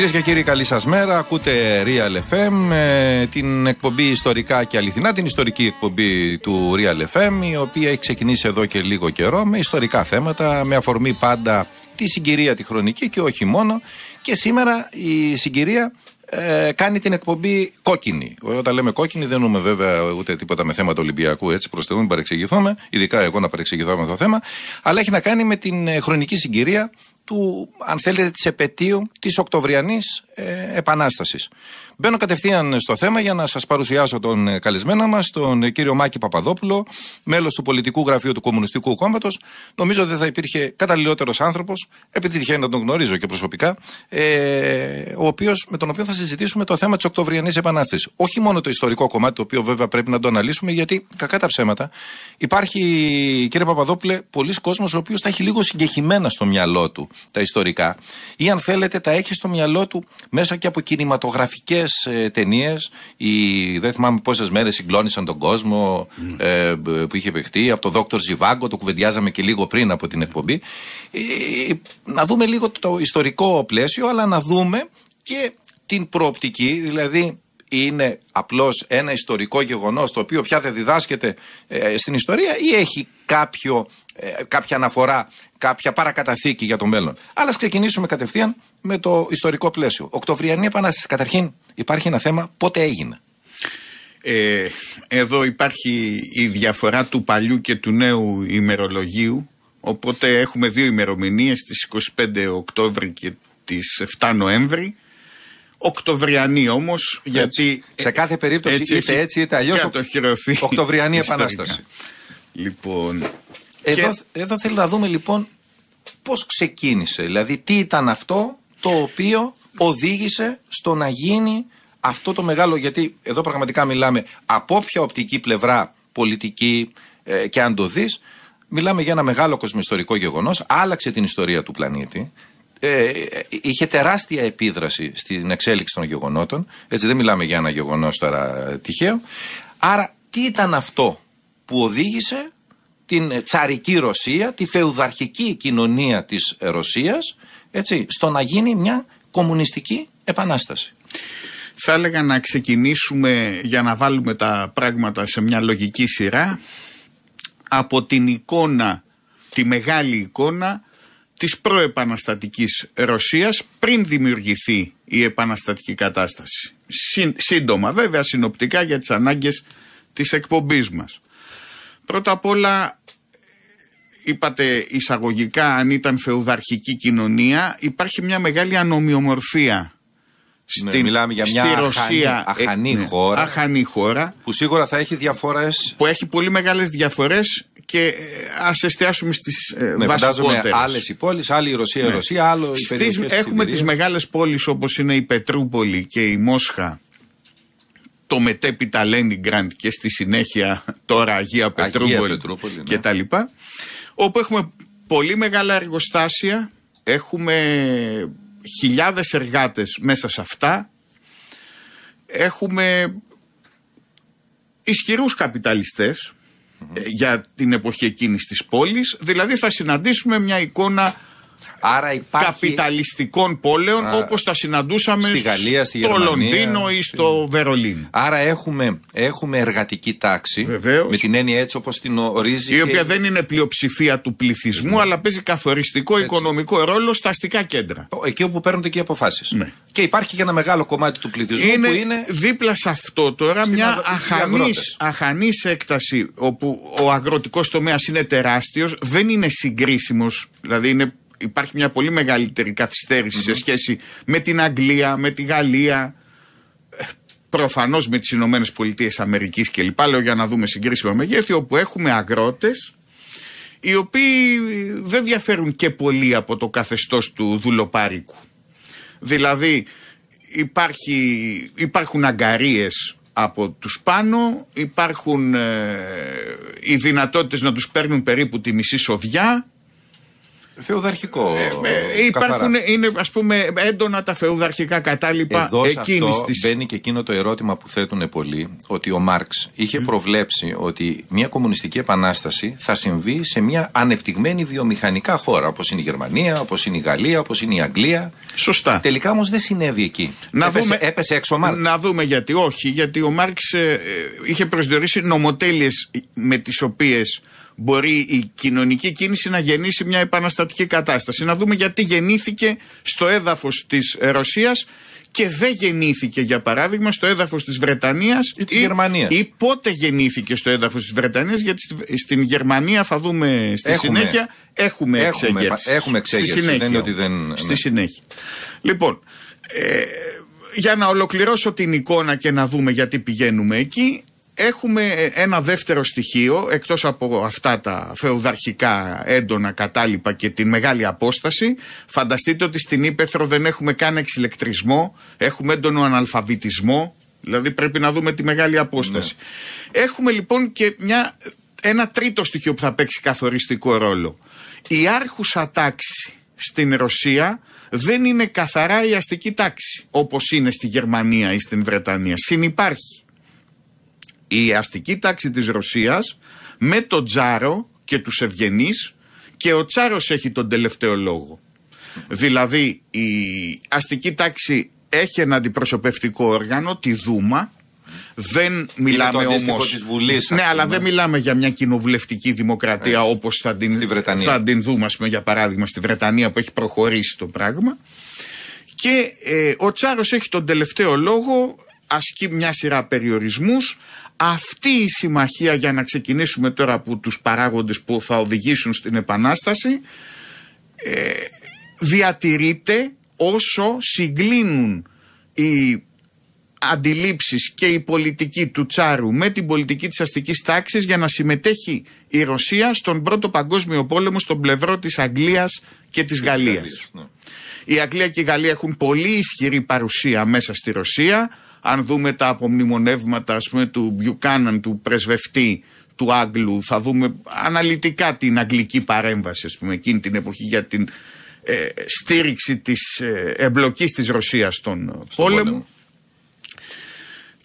Κυρίες και κύριοι, καλή σας μέρα. Ακούτε Real FM, ε, την εκπομπή Ιστορικά και Αληθινά, την ιστορική εκπομπή του Real FM, η οποία έχει ξεκινήσει εδώ και λίγο καιρό με ιστορικά θέματα, με αφορμή πάντα τη συγκυρία τη χρονική και όχι μόνο. Και σήμερα η συγκυρία ε, κάνει την εκπομπή κόκκινη. Όταν λέμε κόκκινη, δεν εννοούμε βέβαια ούτε τίποτα με θέματα Ολυμπιακού, έτσι προς Θεού, μην ειδικά εγώ να παρεξηγηθώ με το θέμα, αλλά έχει να κάνει με την ε, χρονική συγκυρία του, αν θέλετε, της επαιτίου της Οκτωβριανής ε, επανάστασης. Μπαίνω κατευθείαν στο θέμα για να σας παρουσιάσω τον ε, καλεσμένο μας, τον ε, κύριο Μάκη Παπαδόπουλο, μέλος του πολιτικού γραφείου του Κομμουνιστικού Κόμματος. Νομίζω δεν θα υπήρχε καταλληλότερος άνθρωπος, επειδή τυχαίνει να τον γνωρίζω και προσωπικά, ε, ο οποίος, με τον οποίο θα συζητήσουμε το θέμα της Οκτωβριανής Επανάστασης. Όχι μόνο το ιστορικό κομμάτι, το οποίο βέβαια πρέπει να το αναλύσουμε, γιατί κακά τα ψέματα. Υπάρχει, κύριε Παπαδόπουλε, πολλοί κόσμος ο οποίος τα έχει λίγο συγκεχημένα στο μυαλό του τα ιστορικά, ή αν θέλετε, τα έχει στο μυαλό του μέσα και από κινηματογραφικές ε, ταινίες. Δεν θυμάμαι πόσες μέρες συγκλώνησαν τον κόσμο mm. ε, που είχε παιχτεί. Από το Δόκτωρ Ζιβάγκο, το κουβεντιάζαμε και λίγο πριν από την εκπομπή. Ε, να δούμε λίγο το ιστορικό πλαίσιο, αλλά να δούμε και την προοπτική, δηλαδή είναι απλώς ένα ιστορικό γεγονός το οποίο πια δεν διδάσκεται ε, στην ιστορία ή έχει κάποιο, ε, κάποια αναφορά, κάποια παρακαταθήκη για το μέλλον. Αλλά ας ξεκινήσουμε κατευθείαν με το ιστορικό πλαίσιο. Οκτωβριανή Επανάσταση. Καταρχήν υπάρχει ένα θέμα πότε έγινε. Ε, εδώ υπάρχει η διαφορά του παλιού και του νέου ημερολογίου οπότε έχουμε δύο ημερομηνίες τις 25 Οκτώβρη και τις 7 Νοέμβρη Οκτωβριανή όμως, γιατί. Σε κάθε περίπτωση έτσι, είτε έτσι είτε αλλιώς. Οκτωβριανή Επανάσταση. Λοιπόν. Εδώ, θέλω να δούμε λοιπόν πώς ξεκίνησε, δηλαδή τι ήταν αυτό το οποίο οδήγησε στο να γίνει αυτό το μεγάλο, γιατί εδώ πραγματικά μιλάμε από όποια οπτική πλευρά πολιτική ε, και αν το δεις, μιλάμε για ένα μεγάλο κοσμιστορικό γεγονός, άλλαξε την ιστορία του πλανήτη, ε, είχε τεράστια επίδραση στην εξέλιξη των γεγονότων, έτσι δεν μιλάμε για ένα γεγονός τώρα τυχαίο, άρα τι ήταν αυτό που οδήγησε την τσαρική Ρωσία, τη φεουδαρχική κοινωνία της Ρωσίας, έτσι, στο να γίνει μια κομμουνιστική επανάσταση. Θα έλεγα να ξεκινήσουμε για να βάλουμε τα πράγματα σε μια λογική σειρά από την εικόνα, τη μεγάλη εικόνα της προεπαναστατικής Ρωσίας πριν δημιουργηθεί η επαναστατική κατάσταση. Σύντομα βέβαια συνοπτικά για τις ανάγκες της εκπομπής μας. Πρώτα απ' όλα είπατε εισαγωγικά αν ήταν φεουδαρχική κοινωνία υπάρχει μια μεγάλη ανομοιομορφία ναι, στην, μιλάμε για μια Ρωσία, ε, αχανή, ναι, χώρα, αχανή χώρα που σίγουρα θα έχει διαφορές που έχει πολύ μεγάλες διαφορές και ε, ας εστιάσουμε στις ε, ναι, Άλλε πόλεις, άλλη η Ρωσία, ναι. Ρωσία, άλλο Έχουμε τις μεγάλες πόλεις όπως είναι η Πετρούπολη και η Μόσχα, το μετέπειτα Λένιγκραντ και στη συνέχεια τώρα Αγία Πετρούπολη, ναι. και τα λοιπά, όπου έχουμε πολύ μεγάλα εργοστάσια, έχουμε χιλιάδες εργάτες μέσα σε αυτά, έχουμε ισχυρούς ε, για την εποχή εκείνης της πόλης, δηλαδή θα συναντήσουμε μια εικόνα Άρα υπάρχει... καπιταλιστικών πόλεων Άρα... όπως τα συναντούσαμε στη Γαλλία, στη Γερμανία, στο Λονδίνο ή στο Βερολίνο. Άρα έχουμε, έχουμε εργατική τάξη. Με την έννοια έτσι όπως την ορίζει. Η οποία δεν είναι πλειοψηφία του πληθυσμού, ναι. αλλά παίζει καθοριστικό οικονομικό ρόλο στα αστικά κέντρα. Εκεί όπου παίρνονται και οι αποφάσεις. Ναι. Και υπάρχει και ένα μεγάλο κομμάτι του πληθυσμού είναι που είναι. Δίπλα σε αυτό τώρα μια αχανή έκταση όπου ο αγροτικός τομέας είναι τεράστιος, δεν είναι συγκρίσιμος. Δηλαδή είναι υπάρχει μια πολύ μεγαλύτερη σε σχέση με την Αγγλία, με τη Γαλλία, προφανώς με τις Ηνωμένες Πολιτείες Αμερικής κλπ. Λέω για να δούμε συγκρίσιμο μεγέθη, όπου έχουμε αγρότες οι οποίοι δεν διαφέρουν και πολύ από το καθεστώς του δουλοπάρικου. Δηλαδή υπάρχει, υπάρχουν αγκαρίες από τους πάνω, υπάρχουν ε, οι δυνατότητες να τους παίρνουν περίπου τη μισή σοδιά Φεουδαρχικό. Ε, ε υπάρχουν, είναι ας πούμε έντονα τα φεουδαρχικά κατάλοιπα Εδώ εκείνης αυτό μπαίνει και εκείνο το ερώτημα που θέτουν πολλοί, ότι ο Μάρξ είχε προβλέψει ότι μια κομμουνιστική επανάσταση θα συμβεί σε μια ανεπτυγμένη βιομηχανικά χώρα, όπως είναι η Γερμανία, όπως είναι η Γαλλία, όπως είναι η Αγγλία. Σωστά. Τελικά όμως δεν συνέβη εκεί. Να έπεσε, δούμε, έπεσε έξω ο Μάρξ. Να δούμε γιατί όχι, γιατί ο Μάρξ ε, ε είχε προσδιορίσει νομοτέλειες με τις οποίες μπορεί η κοινωνική κίνηση να γεννήσει μια επαναστατική κατάσταση. Να δούμε γιατί γεννήθηκε στο έδαφος της ε, Ρωσίας και δεν γεννήθηκε, για παράδειγμα, στο έδαφος της Βρετανίας ή της Γερμανίας; Ή πότε γεννήθηκε στο έδαφος της Βρετανίας, γιατί στην Γερμανία θα δούμε στη συνέχεια. Έχουμε εξέγερση. Έχουμε εξέγερση. Στη συνέχεια. Δεν ότι δεν... Ναι. Στη συνέχεια. Λοιπόν, ε, για να ολοκληρώσω την εικόνα και να δούμε γιατί πηγαίνουμε εκεί, έχουμε ε, ένα δεύτερο στοιχείο, εκτός από αυτά τα φεουδαρχικά έντονα κατάλοιπα και την μεγάλη απόσταση, φανταστείτε ότι στην Ήπεθρο δεν έχουμε καν εξηλεκτρισμό, έχουμε έντονο αναλφαβητισμό, δηλαδή πρέπει να δούμε τη μεγάλη απόσταση. Ναι. Έχουμε λοιπόν και μια, ένα τρίτο στοιχείο που θα παίξει καθοριστικό ρόλο. Η άρχουσα τάξη στην Ρωσία δεν είναι καθαρά η αστική τάξη, όπως είναι στη Γερμανία ή στην Βρετανία. Συνυπάρχει η αστική τάξη της Ρωσίας με τον Τσάρο και τους ευγενείς και ο Τσάρος έχει τον τελευταίο λόγο. Δηλαδή η αστική τάξη έχει ένα αντιπροσωπευτικό όργανο, τη Δούμα, δεν μιλάμε όμω. Ναι, αλλά δεν μιλάμε για μια κοινοβουλευτική δημοκρατία όπως θα, την... θα την δούμε, πούμε, για παράδειγμα, στη Βρετανία που έχει προχωρήσει το πράγμα. Και ε, ο Τσάρος έχει τον τελευταίο λόγο, ασκεί μια σειρά περιορισμούς, αυτή η συμμαχία για να ξεκινήσουμε τώρα από τους παράγοντες που θα οδηγήσουν στην Επανάσταση ε, διατηρείται όσο συγκλίνουν οι αντιλήψεις και η πολιτική του Τσάρου με την πολιτική της αστικής τάξης για να συμμετέχει η Ρωσία στον πρώτο παγκόσμιο πόλεμο στον πλευρό της Αγγλίας και της, Γαλλίας. Ναι. Η Αγγλία και η Γαλλία έχουν πολύ ισχυρή παρουσία μέσα στη Ρωσία αν δούμε τα απομνημονεύματα ας του Μπιουκάναν, του πρεσβευτή του Άγγλου, θα δούμε αναλυτικά την αγγλική παρέμβαση ας πούμε, εκείνη την εποχή για την ε, στήριξη της ε, εμπλοκής της Ρωσίας στον, ε, πόλεμο.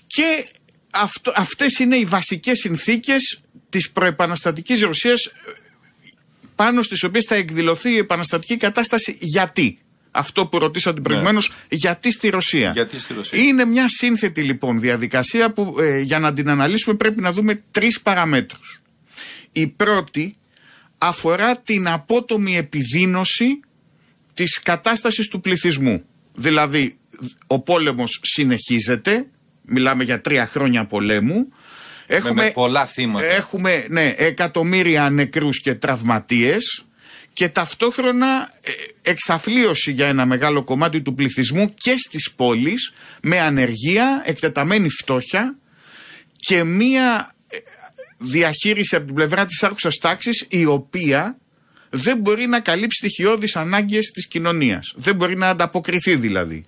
Και αυτό, αυτές είναι οι βασικές συνθήκες της προεπαναστατικής Ρωσίας πάνω στις οποίες θα εκδηλωθεί η επαναστατική κατάσταση. Γιατί αυτό που ρωτήσατε ναι. προηγουμένως, γιατί, στη Ρωσία. γιατί στη Ρωσία. Είναι μια σύνθετη λοιπόν διαδικασία που ε, για να την αναλύσουμε πρέπει να δούμε τρεις παραμέτρους. Η πρώτη αφορά την απότομη επιδείνωση της κατάστασης του πληθυσμού. Δηλαδή, ο πόλεμος συνεχίζεται, μιλάμε για τρία χρόνια πολέμου, Έχουμε, πολλά Έχουμε ναι, εκατομμύρια νεκρούς και τραυματίες και ταυτόχρονα ε, εξαφλίωση για ένα μεγάλο κομμάτι του πληθυσμού και στις πόλεις με ανεργία, εκτεταμένη φτώχεια και μία ε, διαχείριση από την πλευρά της άρχουσας τάξης η οποία δεν μπορεί να καλύψει στοιχειώδεις ανάγκες της κοινωνίας. Δεν μπορεί να ανταποκριθεί δηλαδή.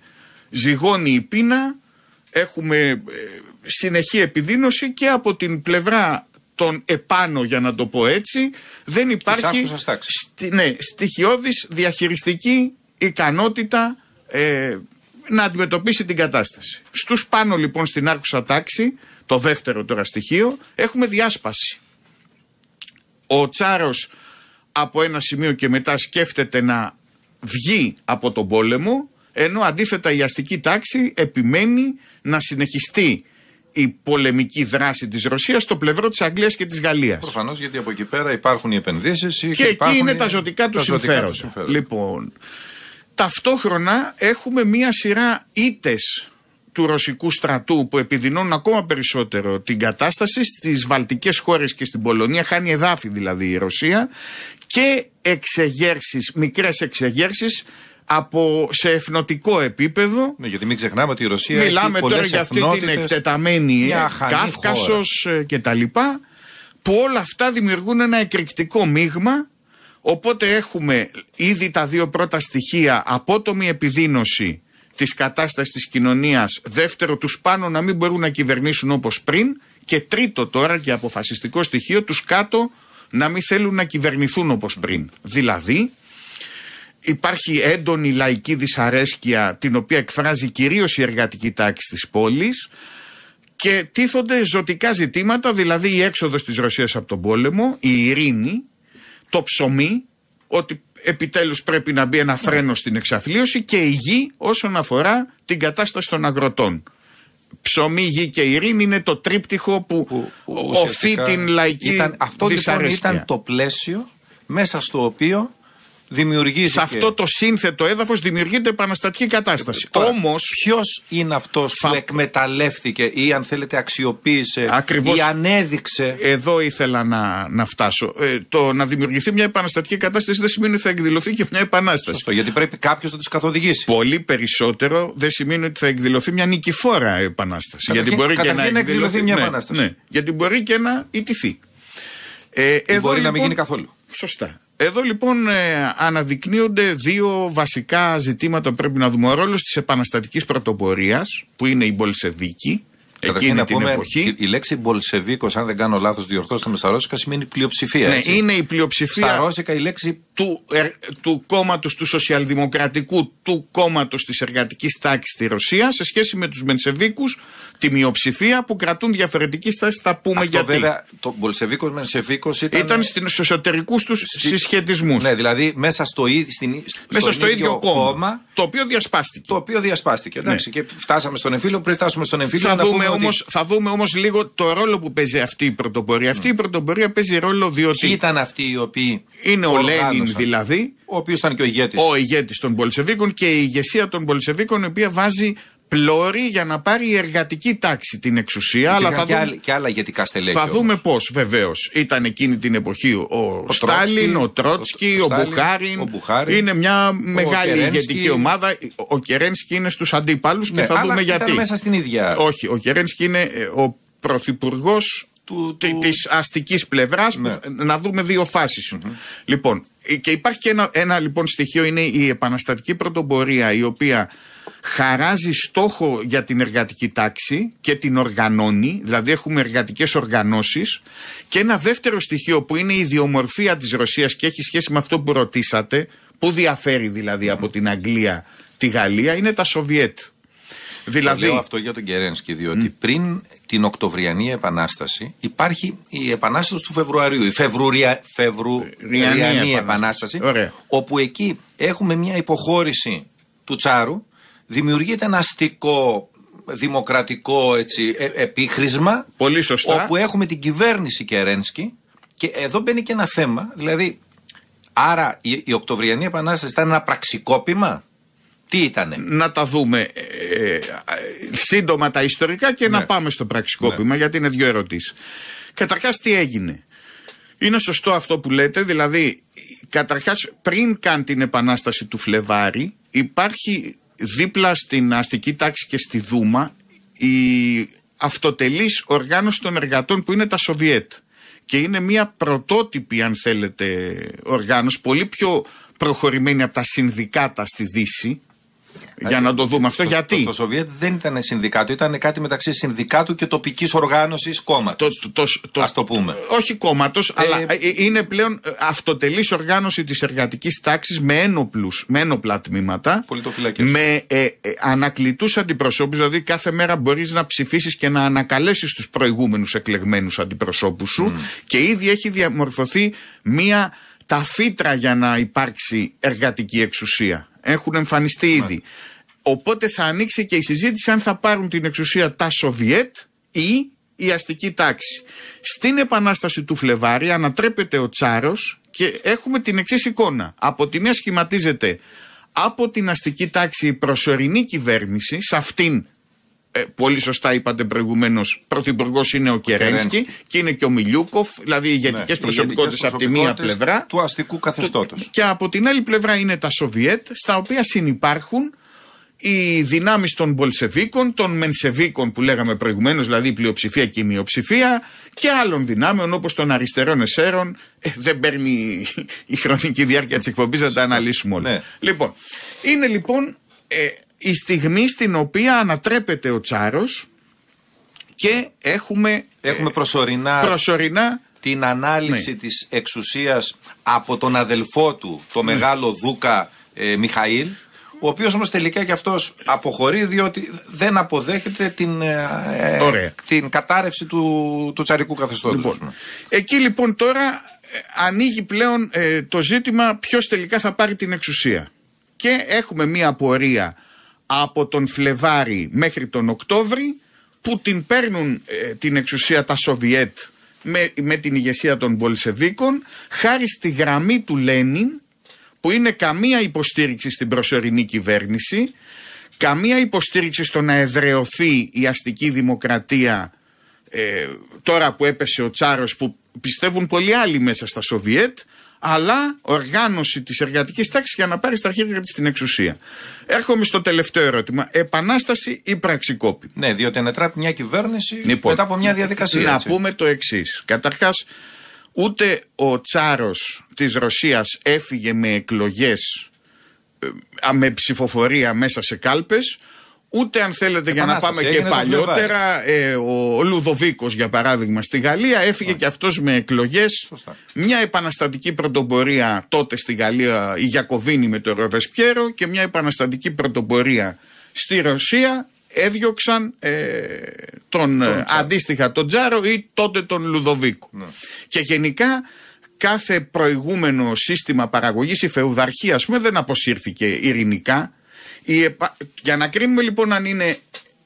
Ζυγώνει η πείνα, έχουμε ε, συνεχή επιδείνωση και από την πλευρά τον επάνω για να το πω έτσι, δεν υπάρχει στι, ναι, στοιχειώδης διαχειριστική ικανότητα ε, να αντιμετωπίσει την κατάσταση. Στους πάνω λοιπόν στην άρχουσα τάξη, το δεύτερο τώρα στοιχείο, έχουμε διάσπαση. Ο Τσάρος από ένα σημείο και μετά σκέφτεται να βγει από τον πόλεμο, ενώ αντίθετα η αστική τάξη επιμένει να συνεχιστεί η πολεμική δράση της Ρωσίας στο πλευρό της Αγγλίας και της Γαλλίας. Προφανώς γιατί από εκεί πέρα υπάρχουν οι επενδύσεις. Και, και εκεί είναι τα ζωτικά του συμφέροντα. Λοιπόν, ταυτόχρονα έχουμε μία σειρά ήττες του ρωσικού στρατού που επιδεινώνουν ακόμα περισσότερο την κατάσταση στις βαλτικές χώρες και στην Πολωνία, χάνει εδάφη δηλαδή η Ρωσία και εξεγέρσεις, μικρές εξεγέρσεις από σε εθνοτικό επίπεδο. Ναι, γιατί μην ξεχνάμε ότι η Ρωσία Μιλάμε τώρα για αυτή την εκτεταμένη ε, Κάφκασο ε, λοιπά... Που όλα αυτά δημιουργούν ένα εκρηκτικό μείγμα. Οπότε έχουμε ήδη τα δύο πρώτα στοιχεία απότομη επιδείνωση της κατάστασης της κοινωνίας, δεύτερο τους πάνω να μην μπορούν να κυβερνήσουν όπως πριν και τρίτο τώρα και αποφασιστικό στοιχείο τους κάτω να μην θέλουν να κυβερνηθούν όπως πριν. Δηλαδή Υπάρχει έντονη λαϊκή δυσαρέσκεια την οποία εκφράζει κυρίως η εργατική τάξη της πόλης και τίθονται ζωτικά ζητήματα, δηλαδή η έξοδος της Ρωσίας από τον πόλεμο, η ειρήνη, το ψωμί, ότι επιτέλους πρέπει να μπει ένα ναι. φρένο στην εξαφλίωση και η γη όσον αφορά την κατάσταση των αγροτών. Ψωμί, γη και ειρήνη είναι το τρίπτυχο που, που οφεί την λαϊκή ήταν, Αυτό λοιπόν ήταν το πλαίσιο μέσα στο οποίο δημιουργήθηκε. Σε αυτό το σύνθετο έδαφος δημιουργείται επαναστατική κατάσταση. Όμως. Ποιος είναι αυτός θα... που εκμεταλλεύτηκε ή αν θέλετε αξιοποίησε Ακριβώς ή ανέδειξε. Εδώ ήθελα να, να φτάσω. Ε, το να δημιουργηθεί μια επαναστατική κατάσταση δεν σημαίνει ότι θα εκδηλωθεί και μια επανάσταση. γιατί πρέπει κάποιος να τις καθοδηγήσει. Πολύ περισσότερο δεν σημαίνει ότι θα εκδηλωθεί μια νικηφόρα επανάσταση. Καταρχήν, γιατί μπορεί και να, εκδηλωθεί μια ναι, επανάσταση. Ναι, γιατί μπορεί και να ιτηθεί. Ε, μπορεί να μην γίνει λοιπόν- καθόλου. Σωστά. Εδώ λοιπόν ε, αναδεικνύονται δύο βασικά ζητήματα που πρέπει να δούμε. Ο ρόλος της επαναστατικής πρωτοπορίας, που είναι η Μπολσεβίκη, Εκείνη την εποχή. Η λέξη Μπολσεβίκος, αν δεν κάνω λάθος, διορθώστε με στα ρώσικα, σημαίνει πλειοψηφία. Ναι, είναι η πλειοψηφία. Στα ρώσικα η λέξη του, του κόμματος του σοσιαλδημοκρατικού, του κόμματος της εργατικής τάξης στη Ρωσίας σε σχέση με τους Μενσεβίκους, τη μειοψηφία που κρατούν διαφορετική στάση. Θα πούμε Αυτό γιατί. Βέβαια, το Μπολσεβίκος Μενσεβίκο ήταν. Ήταν στους εσωτερικούς τους συσχετισμούς. Ναι, δηλαδή μέσα στο, ίδιο, κόμμα, Το οποίο διασπάστηκε. Το οποίο διασπάστηκε. Εντάξει, ναι. και φτάσαμε στον εμφύλιο. Πριν φτάσουμε στον εμφύλιο, θα, δούμε όμως, θα δούμε όμως λίγο το ρόλο που παίζει αυτή η πρωτοπορία. Αυτή η ναι. πρωτοπορία παίζει ρόλο διότι. Και ήταν αυτοί οι οποίοι. Είναι ο Λένιν δηλαδή. Ο οποίος ήταν και ο ηγέτης. Ο ηγέτης των Πολσεβίκων και η ηγεσία των Πολσεβίκων, η οποία βάζει πλώρη για να πάρει η εργατική τάξη την εξουσία. θα και, δούμε... και άλλα ηγετικά στελέχη. Θα δούμε πώς, βεβαίως. Ήταν εκείνη την εποχή ο, ο Στάλιν, ο Τρότσκι, ο, ο, Μπουχάριν. Είναι μια μεγάλη ηγετική ομάδα. Ο Κερένσκι είναι στους αντίπαλους ναι, και θα δούμε γιατί. μέσα στην ίδια. Όχι, ο Κερένσκι είναι ε, ο πρωθυπουργός του, του... της αστικής πλευράς ναι. να δούμε δύο Λοιπόν, ε, και υπάρχει και ένα, ένα λοιπόν στοιχείο είναι η επαναστατική πρωτοπορία η οποία χαράζει στόχο για την εργατική τάξη και την οργανώνει, δηλαδή έχουμε εργατικές οργανώσεις και ένα δεύτερο στοιχείο που είναι η ιδιομορφία της Ρωσίας και έχει σχέση με αυτό που ρωτήσατε, που διαφέρει δηλαδή από την Αγγλία τη Γαλλία, είναι τα Σοβιέτ. Δηλαδή... αυτό για τον Κερένσκι, διότι πριν την Οκτωβριανή Επανάσταση υπάρχει η Επανάσταση του Φεβρουαρίου, η Φεβρουρια... Φεβρουριανή Επανάσταση, όπου εκεί έχουμε μια υποχώρηση του Τσάρου δημιουργείται ένα αστικό δημοκρατικό έτσι, ε, επίχρησμα. Πολύ σωστά. Όπου έχουμε την κυβέρνηση Κερένσκι. Και εδώ μπαίνει και ένα θέμα. Δηλαδή, άρα η, Οκτωβριανή Επανάσταση ήταν ένα πραξικόπημα. Τι ήτανε. Να τα δούμε ε, ε, σύντομα τα ιστορικά και να ναι. πάμε στο πραξικόπημα, ναι. γιατί είναι δύο ερωτήσεις καταρχάς τι έγινε. Είναι σωστό αυτό που λέτε, δηλαδή, καταρχάς πριν καν την επανάσταση του Φλεβάρη υπάρχει δίπλα στην αστική τάξη και στη Δούμα η αυτοτελής οργάνωση των εργατών που είναι τα Σοβιέτ και είναι μια πρωτότυπη αν θέλετε οργάνωση πολύ πιο προχωρημένη από τα συνδικάτα στη Δύση για ε, να το δούμε αυτό, γιατί. Το, Σοβιέτ δεν ήταν συνδικάτο, ήταν κάτι μεταξύ συνδικάτου και τοπικής οργάνωσης κόμματος. Το, το, Ας το πούμε. Όχι κόμματος, ε, αλλά ε, είναι πλέον αυτοτελής οργάνωση της εργατικής τάξης με ένοπλους, με ένοπλα τμήματα. Με ανακλητούς αντιπροσώπους, δηλαδή κάθε μέρα μπορείς να ψηφίσεις και να ανακαλέσεις τους προηγούμενους εκλεγμένους αντιπροσώπους σου mm. και ήδη έχει διαμορφωθεί μία ταφύτρα για να υπάρξει εργατική εξουσία. Έχουν εμφανιστεί ναι. ήδη. Οπότε θα ανοίξει και η συζήτηση αν θα πάρουν την εξουσία τα Σοβιέτ ή η αστική τάξη. Στην επανάσταση του Φλεβάρι ανατρέπεται ο Τσάρος και έχουμε την εξής εικόνα. Από τη μία σχηματίζεται από την αστική τάξη η προσωρινή κυβέρνηση, σε αυτήν ε, πολύ σωστά είπατε προηγουμένως, πρωθυπουργός είναι ο, ο Κερένσκι και είναι και ο Μιλιούκοφ, δηλαδή οι ηγετικέ ναι, προσωπικότητε από τη μία πλευρά. του αστικού καθεστώτος. Και από την άλλη πλευρά είναι τα Σοβιέτ, στα οποία συνυπάρχουν οι δυνάμεις των Μπολσεβίκων, των Μενσεβίκων που λέγαμε προηγουμένως, δηλαδή πλειοψηφία και η μειοψηφία και άλλων δυνάμεων όπως των αριστερών εσέρων, ε, δεν παίρνει η χρονική διάρκεια της εκπομπής να τα αναλύσουμε όλα. Ναι. Λοιπόν, είναι λοιπόν ε, η στιγμή στην οποία ανατρέπεται ο Τσάρος και έχουμε, ε, έχουμε προσωρινά, την ανάληψη ναι. της εξουσίας από τον αδελφό του, το ναι. μεγάλο Δούκα Μιχαήλ ο οποίος όμως τελικά και αυτός αποχωρεί, διότι δεν αποδέχεται την, ε, ε, την κατάρρευση του, του τσαρικού καθεστώτος. Λοιπόν, εκεί λοιπόν τώρα ε, ανοίγει πλέον το ζήτημα ποιος τελικά θα πάρει την εξουσία. Και έχουμε μία απορία από τον Φλεβάρι μέχρι τον Οκτώβρη που την παίρνουν την εξουσία τα Σοβιέτ με, με την ηγεσία των Μπολσεβίκων χάρη στη γραμμή του Λένιν που είναι καμία υποστήριξη στην προσωρινή κυβέρνηση, καμία υποστήριξη στο να εδρεωθεί η αστική δημοκρατία ε, τώρα που έπεσε ο Τσάρος που πιστεύουν πολλοί άλλοι μέσα στα Σοβιέτ, αλλά οργάνωση της εργατικής τάξης για να πάρει στα χέρια της την εξουσία. Έρχομαι στο τελευταίο ερώτημα. Επανάσταση ή πραξικόπη. Ναι, διότι ανατράπει μια κυβέρνηση λοιπόν, μετά από μια διαδικασία. Να πούμε το εξής. Καταρχάς, Ούτε ο τσάρος της Ρωσίας έφυγε με εκλογές, ε, με ψηφοφορία μέσα σε κάλπες, ούτε αν θέλετε για να πάμε και παλιότερα, ε, ο Λουδοβίκος για παράδειγμα στη Γαλλία έφυγε και αυτός με εκλογές. Σωστά. Μια επαναστατική πρωτοπορία τότε στη Γαλλία η Γιακοβίνη με το Ροβεσπιέρο και μια επαναστατική πρωτοπορία στη Ρωσία έδιωξαν ε, τον, ε, αντίστοιχα τον Τζάρο ή τότε τον Λουδοβίκο. Ναι. Και γενικά κάθε προηγούμενο σύστημα παραγωγής, η φεουδαρχία ας πούμε δεν αποσύρθηκε ειρηνικά. Η Για να κρίνουμε λοιπόν αν είναι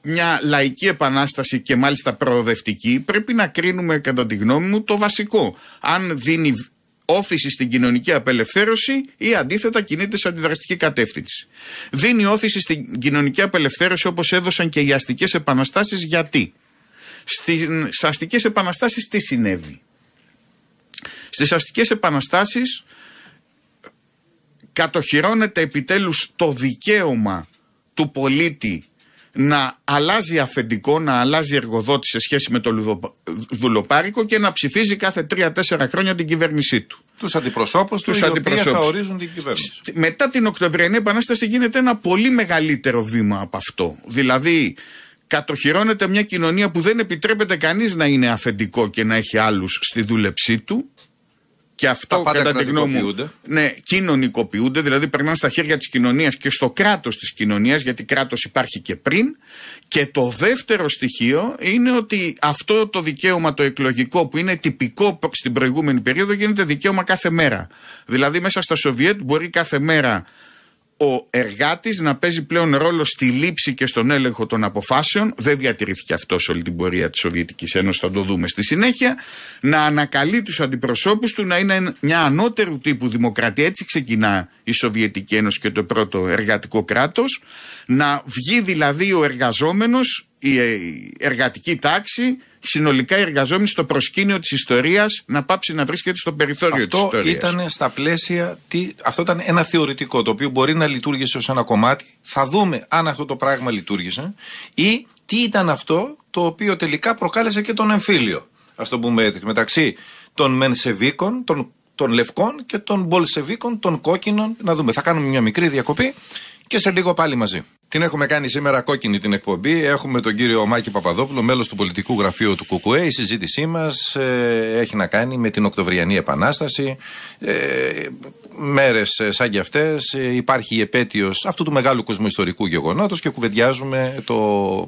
μια λαϊκή επανάσταση και μάλιστα προοδευτική, πρέπει να κρίνουμε κατά τη γνώμη μου το βασικό. Αν δίνει όθηση στην κοινωνική απελευθέρωση ή αντίθετα κινείται σε αντιδραστική κατεύθυνση. Δίνει όθηση στην κοινωνική απελευθέρωση όπως έδωσαν και οι αστικές επαναστάσεις γιατί. Στι αστικές επαναστάσεις τι συνέβη. Στις αστικές επαναστάσεις κατοχυρώνεται επιτέλους το δικαίωμα του πολίτη να αλλάζει αφεντικό, να αλλάζει εργοδότη σε σχέση με το δουλοπάρικο και να ψηφίζει κάθε 3-4 χρόνια την κυβέρνησή του. Τους αντιπροσώπους του, οι οποίοι θα ορίζουν την κυβέρνηση. Μετά την Οκτωβριανή Επανάσταση γίνεται ένα πολύ μεγαλύτερο βήμα από αυτό. Δηλαδή, κατοχυρώνεται μια κοινωνία που δεν επιτρέπεται κανείς να είναι αφεντικό και να έχει άλλους στη δούλεψή του. Και αυτό, κατά τη γνώμη μου, ναι, κοινωνικοποιούνται, δηλαδή περνάνε στα χέρια της κοινωνίας και στο κράτος της κοινωνίας, γιατί κράτος υπάρχει και πριν. Και το δεύτερο στοιχείο είναι ότι αυτό το δικαίωμα το εκλογικό που είναι τυπικό στην προηγούμενη περίοδο γίνεται δικαίωμα κάθε μέρα. Δηλαδή, μέσα στα Σοβιέτ μπορεί κάθε μέρα ο εργάτης να παίζει πλέον ρόλο στη λήψη και στον έλεγχο των αποφάσεων. Δεν διατηρήθηκε αυτός σε όλη την πορεία της Σοβιετικής Ένωσης, θα το δούμε στη συνέχεια. Να ανακαλεί τους αντιπροσώπους του να είναι μια ανώτερου τύπου δημοκρατία. Έτσι ξεκινά η Σοβιετική Ένωση και το πρώτο εργατικό κράτος. Να βγει δηλαδή ο εργαζόμενος, ε, η εργατική τάξη, συνολικά οι εργαζόμενοι στο προσκήνιο της ιστορίας να πάψει να βρίσκεται στο περιθώριο της ιστορία. Αυτό ήταν στα πλαίσια. Τι, αυτό ήταν ένα θεωρητικό το οποίο μπορεί να λειτουργήσει ως ένα κομμάτι. Θα δούμε αν αυτό το πράγμα λειτουργήσε ή τι ήταν αυτό το οποίο τελικά προκάλεσε και τον εμφύλιο. Ας το πούμε έτσι. Μεταξύ των Μενσεβίκων, των, των Λευκών και των Μπολσεβίκων, των Κόκκινων. Να δούμε. Θα κάνουμε μια μικρή διακοπή και σε λίγο πάλι μαζί. Την έχουμε κάνει σήμερα κόκκινη την εκπομπή. Έχουμε τον κύριο Μάκη Παπαδόπουλο, μέλος του πολιτικού γραφείου του ΚΚΕ. Η συζήτησή μας ε, έχει να κάνει με την Οκτωβριανή Επανάσταση. Ε, Μέρες ε, σαν και αυτές ε, υπάρχει η επέτειος αυτού του μεγάλου κοσμοϊστορικού γεγονότος και κουβεντιάζουμε το